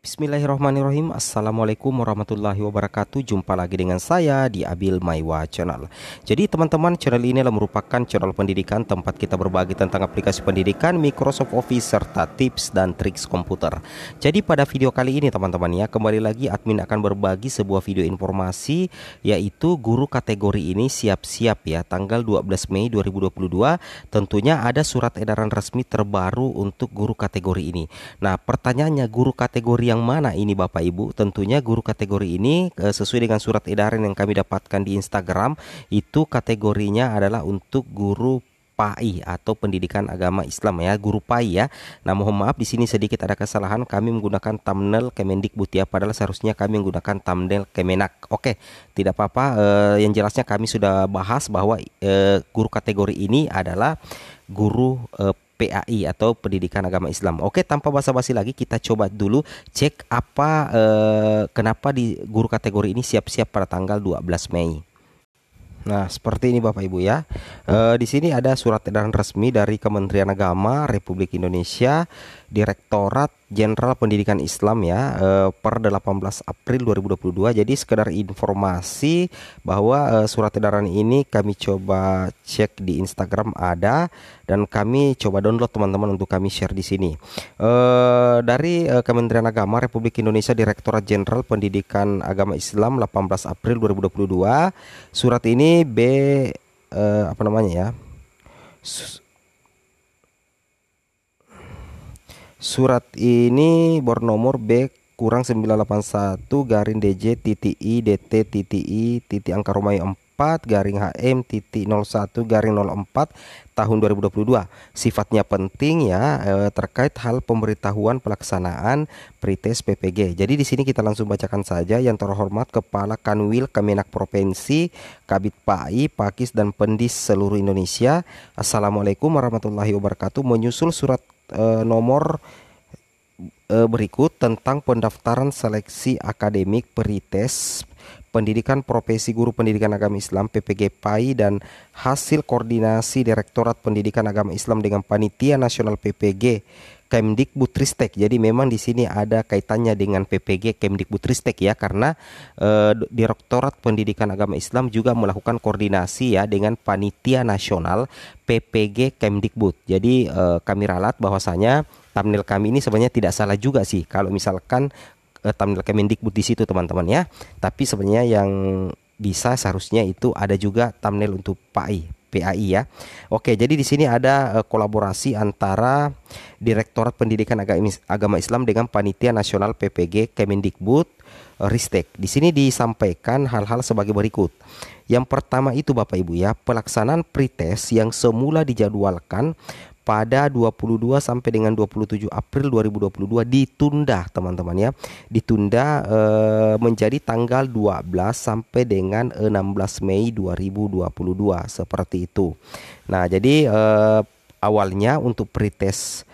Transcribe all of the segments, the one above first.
Bismillahirrahmanirrahim Assalamualaikum warahmatullahi wabarakatuh Jumpa lagi dengan saya di Abil Maiwa Channel Jadi teman-teman channel ini adalah merupakan channel pendidikan Tempat kita berbagi tentang aplikasi pendidikan Microsoft Office serta tips dan triks komputer Jadi pada video kali ini teman-teman ya Kembali lagi admin akan berbagi sebuah video informasi Yaitu guru kategori ini siap-siap ya Tanggal 12 Mei 2022 Tentunya ada surat edaran resmi terbaru untuk guru kategori ini Nah pertanyaannya guru kategori kategori yang mana ini Bapak Ibu? Tentunya guru kategori ini e, sesuai dengan surat edaran yang kami dapatkan di Instagram itu kategorinya adalah untuk guru PAI atau Pendidikan Agama Islam ya, guru PAI ya. Nah, mohon maaf di sini sedikit ada kesalahan kami menggunakan thumbnail Kemendikbud ya, padahal seharusnya kami menggunakan thumbnail Kemenak. Oke, tidak apa-apa. e, yang jelasnya kami sudah bahas bahwa e, guru kategori ini adalah guru e, PAI atau Pendidikan Agama Islam. Oke, tanpa basa-basi lagi kita coba dulu cek apa eh, kenapa di guru kategori ini siap-siap pada tanggal 12 Mei. Nah, seperti ini Bapak Ibu ya. E, di sini ada surat edaran resmi dari Kementerian Agama Republik Indonesia, Direktorat Jenderal Pendidikan Islam ya eh, per 18 April 2022. Jadi sekedar informasi bahwa eh, surat edaran ini kami coba cek di Instagram ada dan kami coba download teman-teman untuk kami share di sini. Eh, dari eh, Kementerian Agama Republik Indonesia Direktorat Jenderal Pendidikan Agama Islam 18 April 2022. Surat ini B apa namanya ya? Surat ini bernomor B kurang 981 garing DJ titik I DT titik I titik angka Romawi 4 garing HM titik 01 garing 04 tahun 2022 sifatnya penting ya eh, terkait hal pemberitahuan pelaksanaan pretest PPG jadi di sini kita langsung bacakan saja yang terhormat Kepala Kanwil Kemenak Provinsi Kabit PAI Pakis dan Pendis seluruh Indonesia Assalamualaikum warahmatullahi wabarakatuh menyusul surat uh, nomor uh, berikut tentang pendaftaran seleksi akademik perites pendidikan profesi guru pendidikan agama Islam ppg pai dan hasil koordinasi Direktorat Pendidikan Agama Islam dengan Panitia Nasional PPG Kemdikbudristek. Jadi memang di sini ada kaitannya dengan PPG Kemdikbudristek ya karena eh, Direktorat Pendidikan Agama Islam juga melakukan koordinasi ya dengan panitia nasional PPG Kemdikbud. Jadi eh, kami ralat bahwasanya thumbnail kami ini sebenarnya tidak salah juga sih kalau misalkan eh, thumbnail Kemdikbud di situ teman-teman ya. Tapi sebenarnya yang bisa seharusnya itu ada juga thumbnail untuk PAI, PAI ya. Oke, jadi di sini ada eh, kolaborasi antara Direktorat Pendidikan Agama Islam dengan Panitia Nasional PPG Kemendikbud eh, Ristek. Di sini disampaikan hal-hal sebagai berikut. Yang pertama itu Bapak Ibu ya, pelaksanaan pretest yang semula dijadwalkan pada 22 sampai dengan 27 April 2022 ditunda teman-teman ya ditunda e, menjadi tanggal 12 sampai dengan 16 eh, Mei 2022 seperti itu nah jadi e, awalnya untuk pretest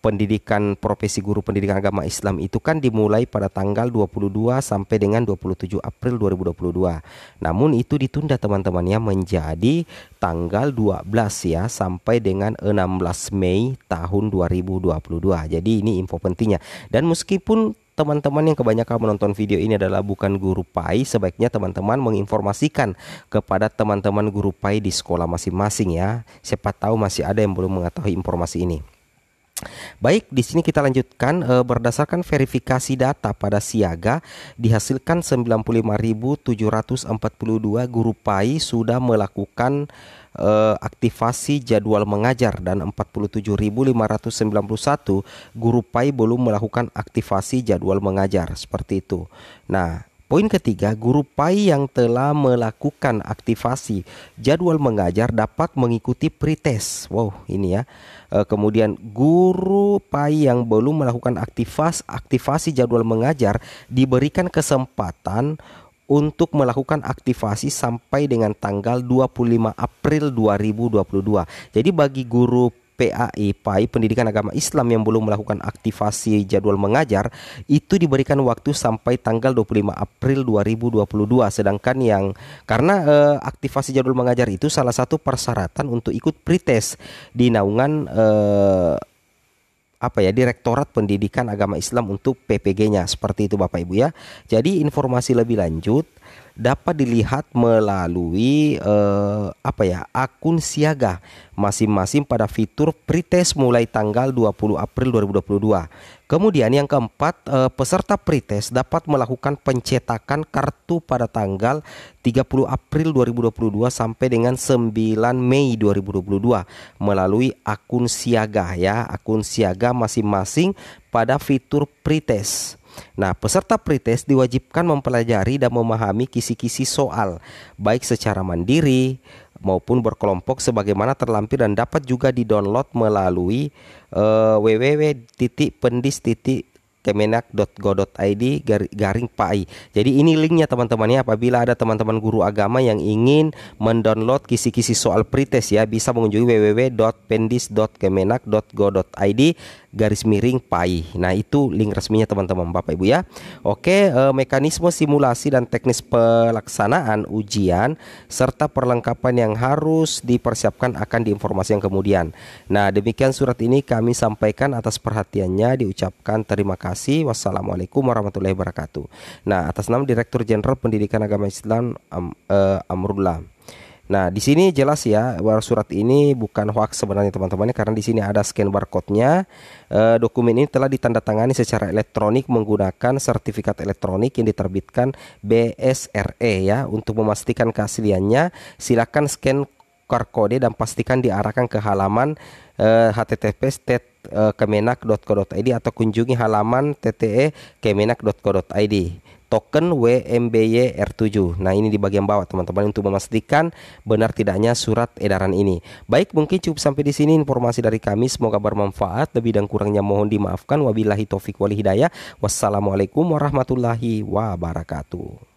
pendidikan profesi guru pendidikan agama Islam itu kan dimulai pada tanggal 22 sampai dengan 27 April 2022. Namun itu ditunda teman-temannya menjadi tanggal 12 ya sampai dengan 16 Mei tahun 2022. Jadi ini info pentingnya. Dan meskipun teman-teman yang kebanyakan menonton video ini adalah bukan guru PAI, sebaiknya teman-teman menginformasikan kepada teman-teman guru PAI di sekolah masing-masing ya. Siapa tahu masih ada yang belum mengetahui informasi ini. Baik, di sini kita lanjutkan e, berdasarkan verifikasi data pada siaga dihasilkan 95.742 guru PAI sudah melakukan e, aktivasi jadwal mengajar dan 47.591 guru PAI belum melakukan aktivasi jadwal mengajar seperti itu. Nah, Poin ketiga, guru PAI yang telah melakukan aktivasi jadwal mengajar dapat mengikuti pretest. Wow, ini ya. E, kemudian guru PAI yang belum melakukan aktivas aktivasi jadwal mengajar diberikan kesempatan untuk melakukan aktivasi sampai dengan tanggal 25 April 2022. Jadi bagi guru PAI, e, PAI Pendidikan Agama Islam yang belum melakukan aktivasi jadwal mengajar itu diberikan waktu sampai tanggal 25 April 2022 sedangkan yang karena eh, aktivasi jadwal mengajar itu salah satu persyaratan untuk ikut pretest di naungan eh, apa ya Direktorat Pendidikan Agama Islam untuk PPG-nya seperti itu Bapak Ibu ya. Jadi informasi lebih lanjut dapat dilihat melalui eh, apa ya akun siaga masing-masing pada fitur pretest mulai tanggal 20 April 2022. Kemudian yang keempat, eh, peserta pretest dapat melakukan pencetakan kartu pada tanggal 30 April 2022 sampai dengan 9 Mei 2022 melalui akun siaga ya, akun siaga masing-masing pada fitur pretest. Nah, peserta pretest diwajibkan mempelajari dan memahami kisi-kisi soal baik secara mandiri maupun berkelompok sebagaimana terlampir dan dapat juga di download melalui uh, eh, www.pendis.com kemenak.go.id garing pai. Jadi ini linknya teman-teman ya. Apabila ada teman-teman guru agama yang ingin mendownload kisi-kisi soal pretest ya, bisa mengunjungi www.pendis.kemenak.go.id garis miring pi. Nah, itu link resminya teman-teman Bapak Ibu ya. Oke, e, mekanisme simulasi dan teknis pelaksanaan ujian serta perlengkapan yang harus dipersiapkan akan diinformasi yang kemudian. Nah, demikian surat ini kami sampaikan atas perhatiannya diucapkan terima kasih. Wassalamualaikum warahmatullahi wabarakatuh. Nah, atas nama Direktur Jenderal Pendidikan Agama Islam Am, e, Amrullah. Nah, di sini jelas ya bahwa surat ini bukan hoax sebenarnya teman-teman ya, karena di sini ada scan barcode-nya. E, dokumen ini telah ditandatangani secara elektronik menggunakan sertifikat elektronik yang diterbitkan BSRE ya. Untuk memastikan keasliannya, silakan scan QR kode dan pastikan diarahkan ke halaman uh, eh, https eh, kemenak.co.id atau kunjungi halaman tte kemenak.co.id token WMBY R7. Nah, ini di bagian bawah teman-teman untuk memastikan benar tidaknya surat edaran ini. Baik, mungkin cukup sampai di sini informasi dari kami. Semoga bermanfaat. Lebih dan kurangnya mohon dimaafkan. Wabillahi taufik wal hidayah. Wassalamualaikum warahmatullahi wabarakatuh.